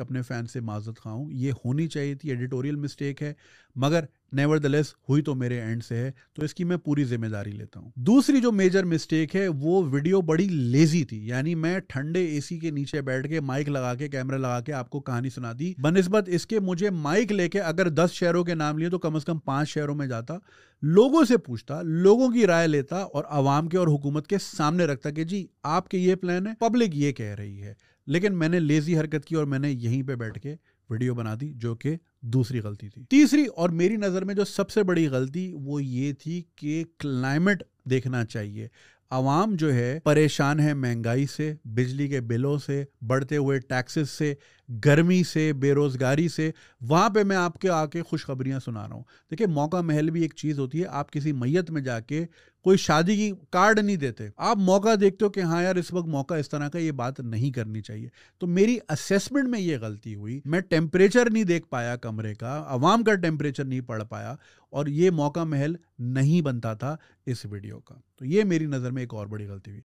अपने फ़ैन से माजत खाऊं ये होनी चाहिए थी एडिटोरियल मिस्टेक है मगर नेवरदलेस हुई तो मेरे एंड से है तो इसकी मैं पूरी जिम्मेदारी लेता हूँ दूसरी जो मेजर मिस्टेक है वो वीडियो बड़ी लेजी थी यानी मैं ठंडे एसी के नीचे बैठ के माइक लगा के कैमरा लगा के आपको कहानी सुना दी बनस्बत इसके मुझे माइक लेके अगर दस शहरों के नाम लिए तो कम अज कम पांच शहरों में जाता लोगों से पूछता लोगों की राय लेता और आवाम के और हुकूमत के सामने रखता कि जी आपके ये प्लान है पब्लिक ये कह रही है लेकिन मैंने लेजी हरकत की और मैंने यहीं पे बैठ के वीडियो बना दी जो कि दूसरी गलती थी तीसरी और मेरी नज़र में जो सबसे बड़ी गलती वो ये थी कि क्लाइमेट देखना चाहिए आवाम जो है परेशान है महंगाई से बिजली के बिलों से बढ़ते हुए टैक्सेस से गर्मी से बेरोज़गारी से वहाँ पे मैं आपके आके खुशखबरियाँ सुना रहा हूँ देखिए मौका महल भी एक चीज़ होती है आप किसी मैयत में जाके कोई शादी की कार्ड नहीं देते आप मौका देखते हो कि हाँ यार इस वक्त मौका इस तरह का ये बात नहीं करनी चाहिए तो मेरी असेसमेंट में ये गलती हुई मैं टेम्परेचर नहीं देख पाया कमरे का आवाम का टेम्परेचर नहीं पढ़ पाया और ये मौका महल नहीं बनता था इस वीडियो का तो ये मेरी नज़र में एक और बड़ी गलती हुई